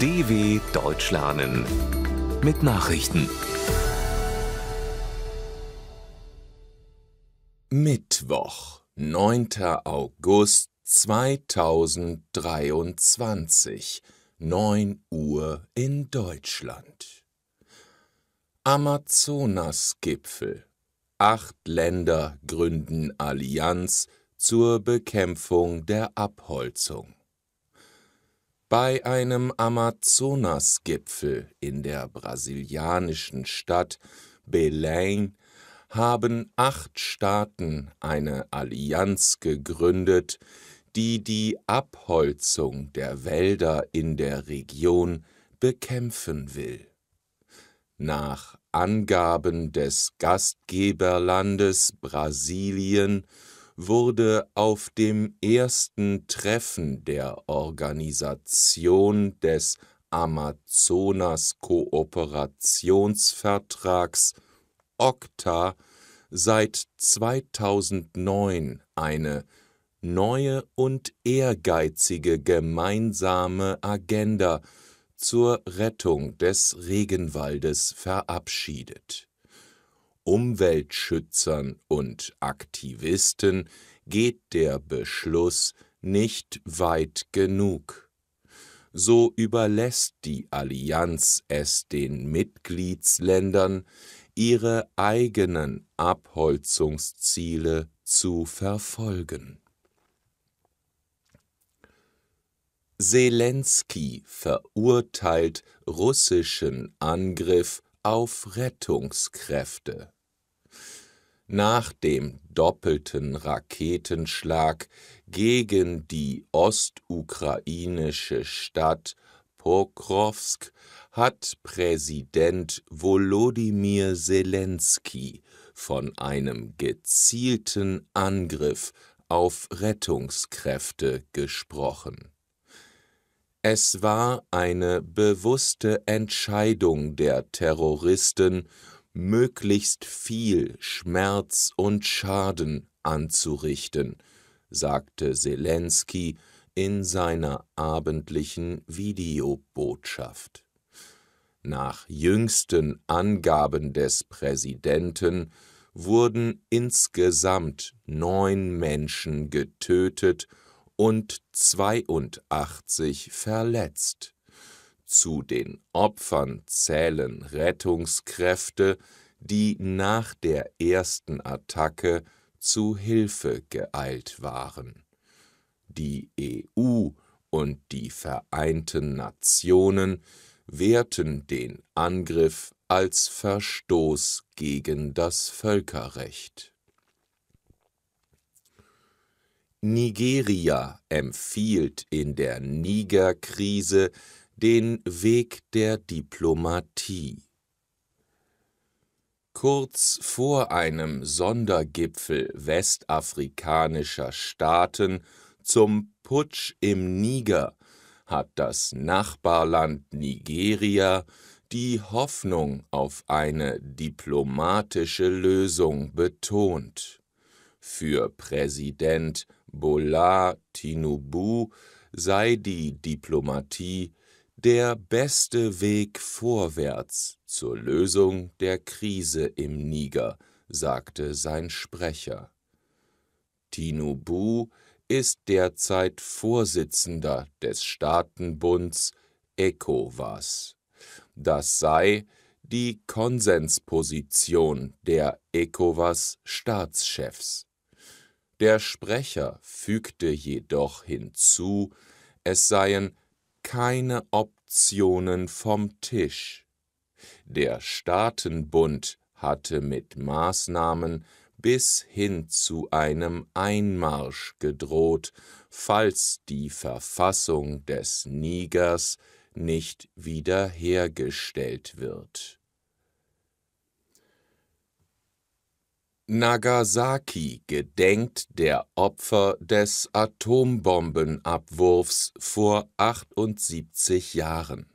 DW Deutsch lernen mit Nachrichten. Mittwoch, 9. August 2023, 9 Uhr in Deutschland. Amazonas-Gipfel. Acht Länder gründen Allianz zur Bekämpfung der Abholzung. Bei einem Amazonasgipfel in der brasilianischen Stadt Belém haben acht Staaten eine Allianz gegründet, die die Abholzung der Wälder in der Region bekämpfen will. Nach Angaben des Gastgeberlandes Brasilien wurde auf dem ersten Treffen der Organisation des Amazonas-Kooperationsvertrags OCTA seit 2009 eine neue und ehrgeizige gemeinsame Agenda zur Rettung des Regenwaldes verabschiedet Umweltschützern und Aktivisten geht der Beschluss nicht weit genug. So überlässt die Allianz es den Mitgliedsländern, ihre eigenen Abholzungsziele zu verfolgen. Zelensky verurteilt russischen Angriff auf Rettungskräfte nach dem doppelten Raketenschlag gegen die ostukrainische Stadt Pokrowsk hat Präsident Volodymyr Zelensky von einem gezielten Angriff auf Rettungskräfte gesprochen. Es war eine bewusste Entscheidung der Terroristen, möglichst viel Schmerz und Schaden anzurichten, sagte Zelensky in seiner abendlichen Videobotschaft. Nach jüngsten Angaben des Präsidenten wurden insgesamt neun Menschen getötet und 82 verletzt. Zu den Opfern zählen Rettungskräfte, die nach der ersten Attacke zu Hilfe geeilt waren. Die EU und die Vereinten Nationen wehrten den Angriff als Verstoß gegen das Völkerrecht. Nigeria empfiehlt in der Niger-Krise den Weg der Diplomatie. Kurz vor einem Sondergipfel westafrikanischer Staaten zum Putsch im Niger hat das Nachbarland Nigeria die Hoffnung auf eine diplomatische Lösung betont. Für Präsident Bola Tinubu sei die Diplomatie der beste Weg vorwärts zur Lösung der Krise im Niger, sagte sein Sprecher. Tinubu ist derzeit Vorsitzender des Staatenbunds ECOWAS. Das sei die Konsensposition der ECOWAS-Staatschefs. Der Sprecher fügte jedoch hinzu, es seien keine Optionen vom Tisch. Der Staatenbund hatte mit Maßnahmen bis hin zu einem Einmarsch gedroht, falls die Verfassung des Nigers nicht wiederhergestellt wird Nagasaki gedenkt der Opfer des Atombombenabwurfs vor 78 Jahren.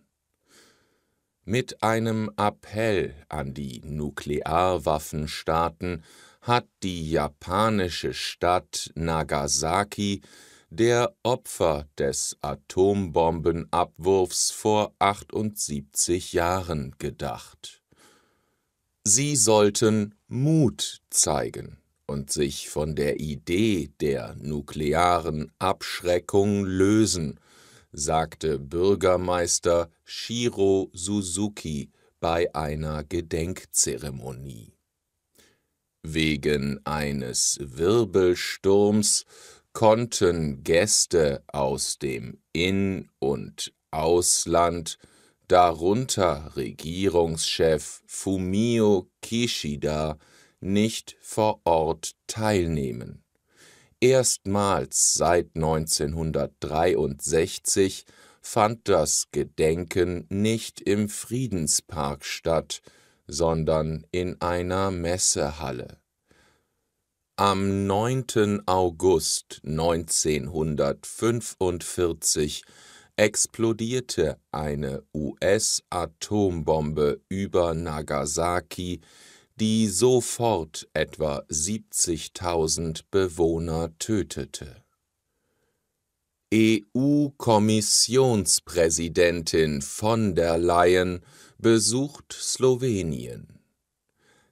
Mit einem Appell an die Nuklearwaffenstaaten hat die japanische Stadt Nagasaki der Opfer des Atombombenabwurfs vor 78 Jahren gedacht. Sie sollten Mut zeigen und sich von der Idee der nuklearen Abschreckung lösen, sagte Bürgermeister Shiro Suzuki bei einer Gedenkzeremonie. Wegen eines Wirbelsturms konnten Gäste aus dem In- und Ausland darunter Regierungschef Fumio Kishida, nicht vor Ort teilnehmen. Erstmals seit 1963 fand das Gedenken nicht im Friedenspark statt, sondern in einer Messehalle. Am 9. August 1945 explodierte eine US-Atombombe über Nagasaki, die sofort etwa 70.000 Bewohner tötete. EU-Kommissionspräsidentin von der Leyen besucht Slowenien.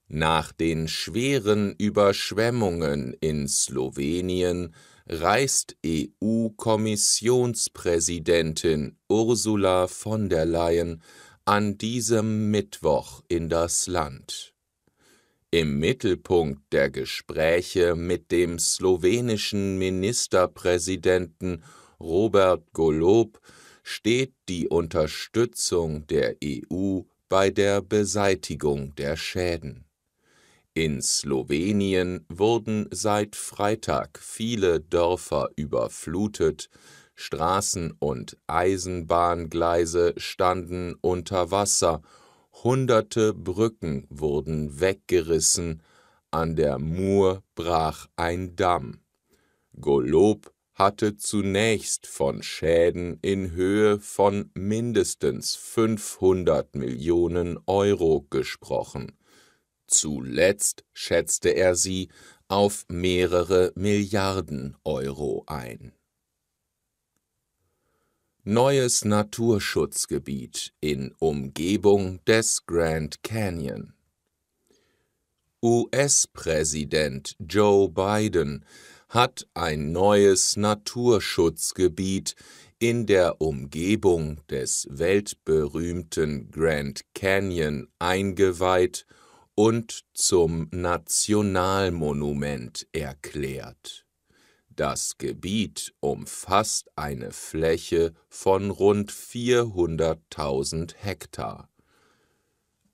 Nach den schweren Überschwemmungen in Slowenien reist EU-Kommissionspräsidentin Ursula von der Leyen an diesem Mittwoch in das Land. Im Mittelpunkt der Gespräche mit dem slowenischen Ministerpräsidenten Robert Golob steht die Unterstützung der EU bei der Beseitigung der Schäden. In Slowenien wurden seit Freitag viele Dörfer überflutet, Straßen und Eisenbahngleise standen unter Wasser, hunderte Brücken wurden weggerissen, an der Mur brach ein Damm. Golob hatte zunächst von Schäden in Höhe von mindestens 500 Millionen Euro gesprochen. Zuletzt schätzte er sie auf mehrere Milliarden Euro ein. Neues Naturschutzgebiet in Umgebung des Grand Canyon. US-Präsident Joe Biden hat ein neues Naturschutzgebiet in der Umgebung des weltberühmten Grand Canyon eingeweiht und zum Nationalmonument erklärt. Das Gebiet umfasst eine Fläche von rund 400.000 Hektar.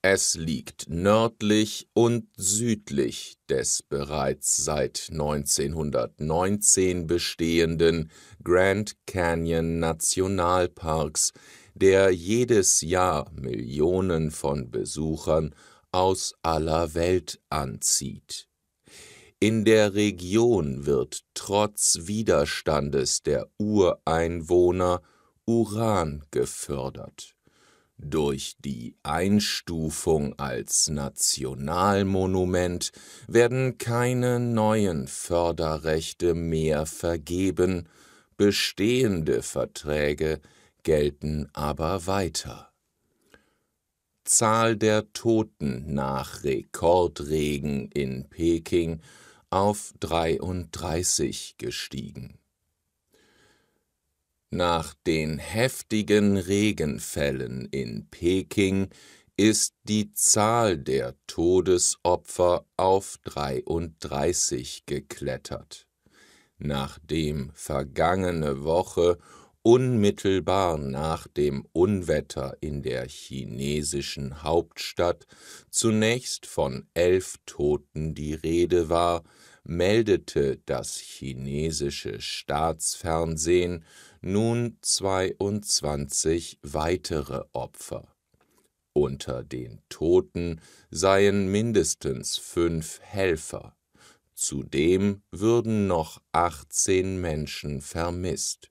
Es liegt nördlich und südlich des bereits seit 1919 bestehenden Grand Canyon Nationalparks, der jedes Jahr Millionen von Besuchern aus aller Welt anzieht. In der Region wird trotz Widerstandes der Ureinwohner Uran gefördert. Durch die Einstufung als Nationalmonument werden keine neuen Förderrechte mehr vergeben, bestehende Verträge gelten aber weiter. Zahl der Toten nach Rekordregen in Peking auf 33 gestiegen. Nach den heftigen Regenfällen in Peking ist die Zahl der Todesopfer auf 33 geklettert, nachdem vergangene Woche unmittelbar nach dem Unwetter in der chinesischen Hauptstadt zunächst von elf Toten die Rede war, meldete das chinesische Staatsfernsehen nun 22 weitere Opfer. Unter den Toten seien mindestens fünf Helfer. Zudem würden noch 18 Menschen vermisst.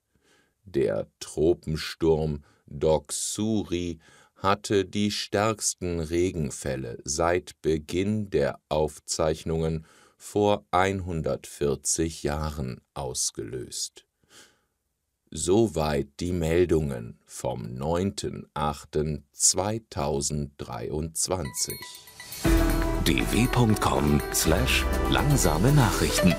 Der Tropensturm Doksuri hatte die stärksten Regenfälle seit Beginn der Aufzeichnungen vor 140 Jahren ausgelöst. Soweit die Meldungen vom 9.8.2023. dw.com/langsame Nachrichten